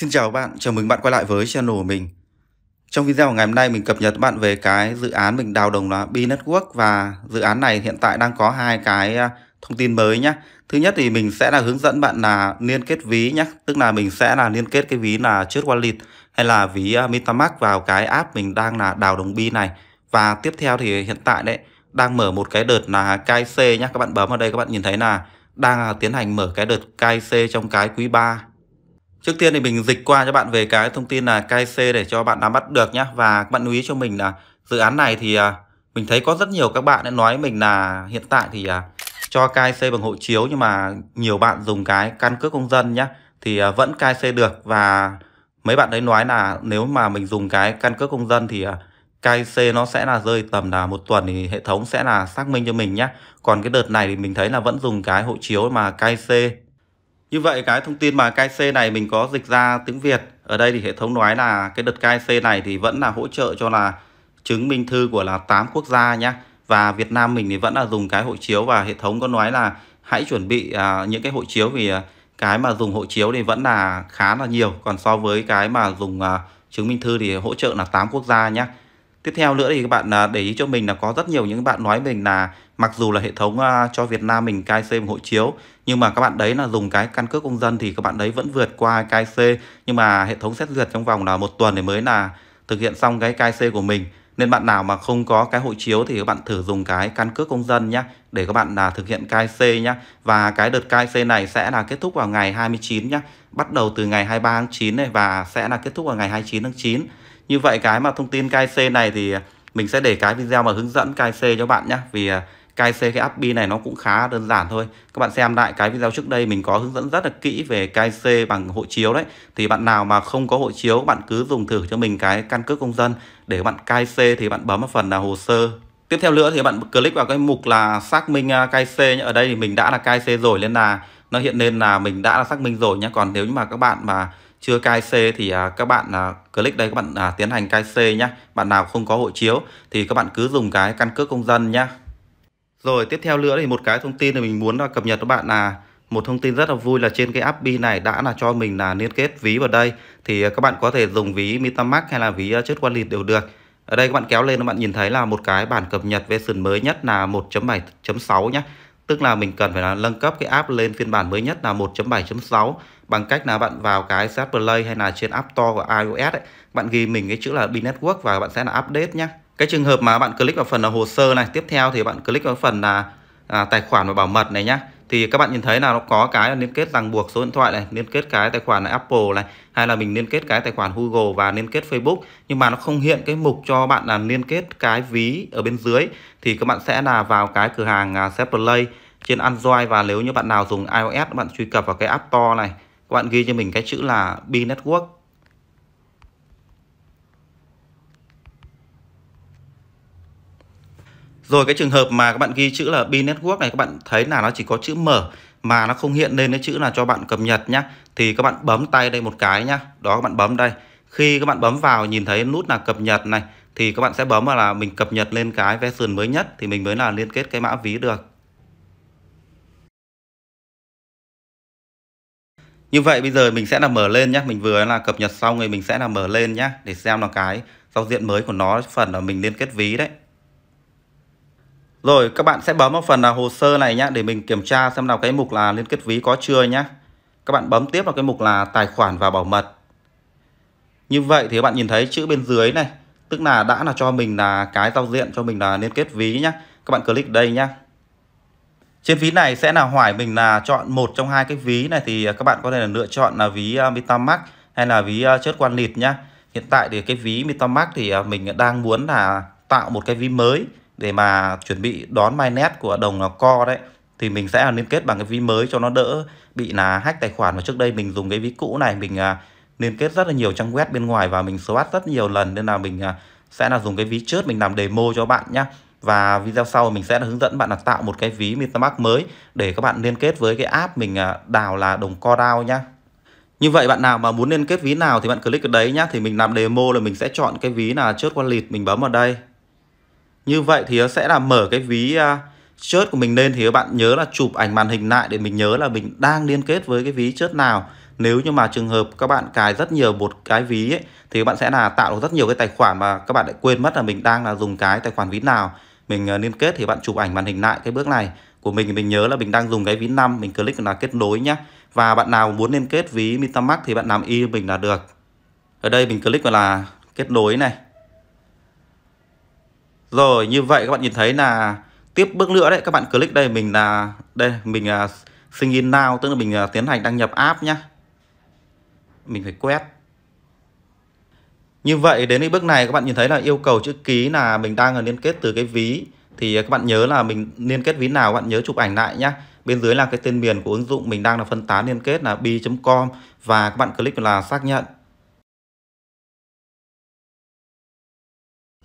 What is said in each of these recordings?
Xin chào các bạn, chào mừng bạn quay lại với channel của mình Trong video ngày hôm nay mình cập nhật bạn về cái dự án mình đào đồng là B-Network Và dự án này hiện tại đang có hai cái à, thông tin mới nhé Thứ nhất thì mình sẽ là hướng dẫn bạn là liên kết ví nhé Tức là mình sẽ là liên kết cái ví là Trust wallet hay là ví à, Metamask vào cái app mình đang là đào đồng bi này Và tiếp theo thì hiện tại đấy đang mở một cái đợt là KC nhé Các bạn bấm vào đây các bạn nhìn thấy là đang à, tiến hành mở cái đợt KC trong cái quý 3 Trước tiên thì mình dịch qua cho bạn về cái thông tin là KC để cho bạn nắm bắt được nhé Và các bạn lưu ý cho mình là dự án này thì à, mình thấy có rất nhiều các bạn nói mình là hiện tại thì à, cho KC bằng hộ chiếu nhưng mà nhiều bạn dùng cái căn cước công dân nhé thì à, vẫn KC được và mấy bạn ấy nói là nếu mà mình dùng cái căn cước công dân thì KC nó sẽ là rơi tầm là một tuần thì hệ thống sẽ là xác minh cho mình nhé còn cái đợt này thì mình thấy là vẫn dùng cái hộ chiếu mà KC như vậy cái thông tin mà KC này mình có dịch ra tiếng Việt Ở đây thì hệ thống nói là cái đợt KC này thì vẫn là hỗ trợ cho là chứng minh thư của là 8 quốc gia nhé Và Việt Nam mình thì vẫn là dùng cái hộ chiếu và hệ thống có nói là hãy chuẩn bị à, những cái hộ chiếu vì à, cái mà dùng hộ chiếu thì vẫn là khá là nhiều Còn so với cái mà dùng à, chứng minh thư thì hỗ trợ là 8 quốc gia nhé Tiếp theo nữa thì các bạn à, để ý cho mình là có rất nhiều những bạn nói mình là mặc dù là hệ thống à, cho Việt Nam mình KC hộ chiếu nhưng mà các bạn đấy là dùng cái căn cước công dân thì các bạn đấy vẫn vượt qua KC nhưng mà hệ thống xét duyệt trong vòng là một tuần để mới là thực hiện xong cái KC của mình nên bạn nào mà không có cái hộ chiếu thì các bạn thử dùng cái căn cước công dân nhé để các bạn là thực hiện KC nhé và cái đợt KC này sẽ là kết thúc vào ngày 29 nhé bắt đầu từ ngày 23 tháng 9 này và sẽ là kết thúc vào ngày 29 tháng 9 như vậy cái mà thông tin KC này thì mình sẽ để cái video mà hướng dẫn KC cho bạn nhé vì à, cài xây cái app này nó cũng khá đơn giản thôi các bạn xem lại cái video trước đây mình có hướng dẫn rất là kỹ về cài xây bằng hộ chiếu đấy thì bạn nào mà không có hộ chiếu bạn cứ dùng thử cho mình cái căn cước công dân để bạn cài xây thì bạn bấm vào phần là hồ sơ Tiếp theo nữa thì bạn click vào cái mục là xác minh à, KC nhé. Ở đây thì mình đã là KC rồi nên là nó hiện lên là mình đã là xác minh rồi nhé. Còn nếu như mà các bạn mà chưa KC thì à, các bạn à, click đây các bạn tiến hành KC nhé. Bạn nào không có hộ chiếu thì các bạn cứ dùng cái căn cước công dân nhé. Rồi tiếp theo nữa thì một cái thông tin thì mình muốn cập nhật các bạn là một thông tin rất là vui là trên cái app Bi này đã là cho mình là liên kết ví vào đây thì à, các bạn có thể dùng ví MetaMask hay là ví à, chất Quan wallet đều được. Ở đây các bạn kéo lên các bạn nhìn thấy là một cái bản cập nhật version mới nhất là 1.7.6 nhé. Tức là mình cần phải là nâng cấp cái app lên phiên bản mới nhất là 1.7.6 bằng cách là bạn vào cái set play hay là trên app store của iOS ấy, bạn ghi mình cái chữ là Bi Network và bạn sẽ là update nhé cái trường hợp mà bạn click vào phần là hồ sơ này tiếp theo thì bạn click vào phần là à, tài khoản và bảo mật này nhá thì các bạn nhìn thấy là nó có cái liên kết ràng buộc số điện thoại này liên kết cái tài khoản là Apple này hay là mình liên kết cái tài khoản Google và liên kết Facebook nhưng mà nó không hiện cái mục cho bạn là liên kết cái ví ở bên dưới thì các bạn sẽ là vào cái cửa hàng à, Shop Play trên Android và nếu như bạn nào dùng iOS bạn truy cập vào cái App to này các bạn ghi cho mình cái chữ là B Network Rồi cái trường hợp mà các bạn ghi chữ là pin network này các bạn thấy là nó chỉ có chữ mở mà nó không hiện lên cái chữ là cho bạn cập nhật nhá. Thì các bạn bấm tay đây một cái nhá. Đó các bạn bấm đây. Khi các bạn bấm vào nhìn thấy nút là cập nhật này thì các bạn sẽ bấm vào là mình cập nhật lên cái version mới nhất thì mình mới là liên kết cái mã ví được. Như vậy bây giờ mình sẽ là mở lên nhé Mình vừa là cập nhật xong rồi mình sẽ là mở lên nhé Để xem là cái giao diện mới của nó phần là mình liên kết ví đấy rồi các bạn sẽ bấm vào phần là hồ sơ này nhá để mình kiểm tra xem nào cái mục là liên kết ví có chưa nhá. Các bạn bấm tiếp vào cái mục là tài khoản và bảo mật. Như vậy thì các bạn nhìn thấy chữ bên dưới này, tức là đã là cho mình là cái giao diện cho mình là liên kết ví nhá. Các bạn click đây nhá. Trên ví này sẽ là hỏi mình là chọn một trong hai cái ví này thì à, các bạn có thể là lựa chọn là ví à, MetaMask hay là ví à, chất quan lịt nhá. Hiện tại thì cái ví MetaMask thì mình đang muốn là tạo một cái ví mới để mà chuẩn bị đón mai net của đồng là co đấy thì mình sẽ liên kết bằng cái ví mới cho nó đỡ bị là hack tài khoản Và trước đây mình dùng cái ví cũ này mình à, liên kết rất là nhiều trang web bên ngoài và mình swap rất nhiều lần nên là mình à, sẽ là dùng cái ví trước mình làm demo cho bạn nhé và video sau mình sẽ là hướng dẫn bạn là tạo một cái ví MetaMask mới để các bạn liên kết với cái app mình à, đào là đồng co đao nhá. Như vậy bạn nào mà muốn liên kết ví nào thì bạn click ở đấy nhá. Thì mình làm demo là mình sẽ chọn cái ví là chốt wallet mình bấm vào đây như vậy thì sẽ là mở cái ví à, chớt của mình lên thì các bạn nhớ là chụp ảnh màn hình lại để mình nhớ là mình đang liên kết với cái ví chớt nào nếu như mà trường hợp các bạn cài rất nhiều một cái ví ấy, thì các bạn sẽ là tạo được rất nhiều cái tài khoản mà các bạn lại quên mất là mình đang là dùng cái tài khoản ví nào mình à, liên kết thì bạn chụp ảnh màn hình lại cái bước này của mình mình nhớ là mình đang dùng cái ví 5 mình click là kết nối nhé và bạn nào muốn liên kết ví Metamask thì bạn làm y mình là được ở đây mình click vào là kết nối này rồi như vậy các bạn nhìn thấy là tiếp bước nữa đấy các bạn click đây mình là đây mình là sign in now tức là mình là tiến hành đăng nhập app nhá. Mình phải quét. Như vậy đến cái bước này các bạn nhìn thấy là yêu cầu chữ ký là mình đang là liên kết từ cái ví thì à, các bạn nhớ là mình liên kết ví nào các bạn nhớ chụp ảnh lại nhá. Bên dưới là cái tên miền của ứng dụng mình đang là phân tán liên kết là bi.com và các bạn click là xác nhận.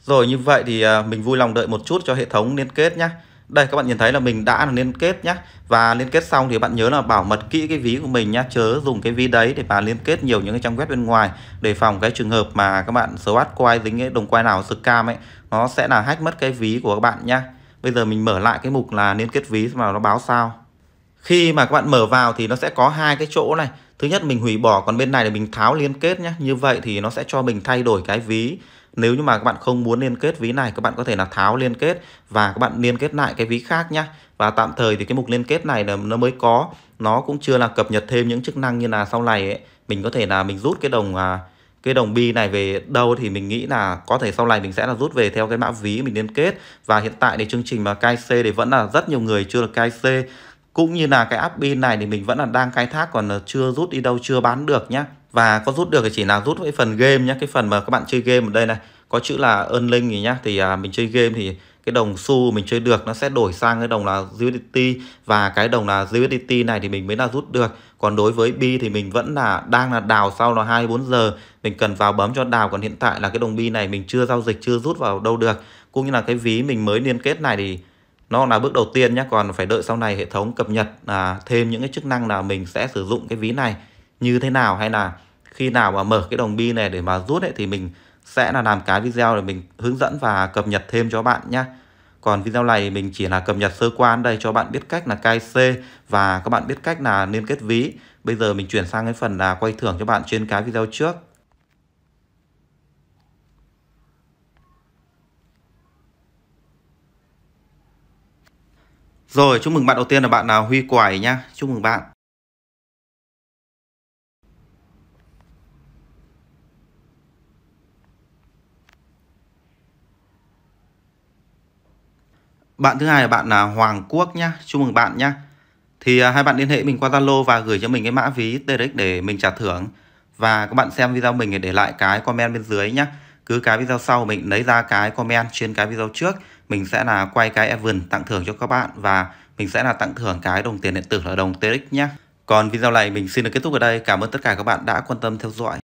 Rồi như vậy thì à, mình vui lòng đợi một chút cho hệ thống liên kết nhé đây các bạn nhìn thấy là mình đã liên kết nhé Và liên kết xong thì bạn nhớ là bảo mật kỹ cái ví của mình nhé Chớ dùng cái ví đấy để mà liên kết nhiều những cái trang web bên ngoài Để phòng cái trường hợp mà các bạn swat quay dính cái đồng quay nào sực cam ấy Nó sẽ là hack mất cái ví của các bạn nhé Bây giờ mình mở lại cái mục là liên kết ví mà nó báo sao khi mà các bạn mở vào thì nó sẽ có hai cái chỗ này thứ nhất mình hủy bỏ còn bên này là mình tháo liên kết nhé như vậy thì nó sẽ cho mình thay đổi cái ví nếu như mà các bạn không muốn liên kết ví này các bạn có thể là tháo liên kết và các bạn liên kết lại cái ví khác nhé và tạm thời thì cái mục liên kết này là nó mới có nó cũng chưa là cập nhật thêm những chức năng như là sau này ấy mình có thể là mình rút cái đồng à, cái đồng bi này về đâu thì mình nghĩ là có thể sau này mình sẽ là rút về theo cái mã ví mình liên kết và hiện tại thì chương trình mà KC thì vẫn là rất nhiều người chưa được KC cũng như là cái app pin này thì mình vẫn là đang khai thác còn chưa rút đi đâu chưa bán được nhá và có rút được thì chỉ là rút cái phần game nhá cái phần mà các bạn chơi game ở đây này có chữ là ơn linh gì nhá thì à, mình chơi game thì cái đồng xu mình chơi được nó sẽ đổi sang cái đồng là USDT và cái đồng là USDT này thì mình mới là rút được còn đối với bi thì mình vẫn là đang là đào sau là 24 giờ mình cần vào bấm cho đào còn hiện tại là cái đồng bi này mình chưa giao dịch chưa rút vào đâu được cũng như là cái ví mình mới liên kết này thì nó là bước đầu tiên nhé còn phải đợi sau này hệ thống cập nhật à, thêm những cái chức năng là mình sẽ sử dụng cái ví này như thế nào hay là khi nào mà mở cái đồng bi này để mà rút ấy, thì mình sẽ là làm cái video để mình hướng dẫn và cập nhật thêm cho bạn nhé còn video này mình chỉ là cập nhật sơ qua đây cho bạn biết cách là cai c và các bạn biết cách là liên kết ví bây giờ mình chuyển sang cái phần là quay thưởng cho bạn trên cái video trước Rồi, chúc mừng bạn đầu tiên là bạn là Huy Quải nhá. Chúc mừng bạn. Bạn thứ hai là bạn là Hoàng Quốc nhá. Chúc mừng bạn nhá. Thì à, hai bạn liên hệ mình qua Zalo và gửi cho mình cái mã ví TRX để mình trả thưởng. Và các bạn xem video mình thì để lại cái comment bên dưới nhá. Cứ cái video sau mình lấy ra cái comment trên cái video trước mình sẽ là quay cái event tặng thưởng cho các bạn và mình sẽ là tặng thưởng cái đồng tiền điện tử là đồng TX nhé. Còn video này mình xin được kết thúc ở đây. Cảm ơn tất cả các bạn đã quan tâm theo dõi.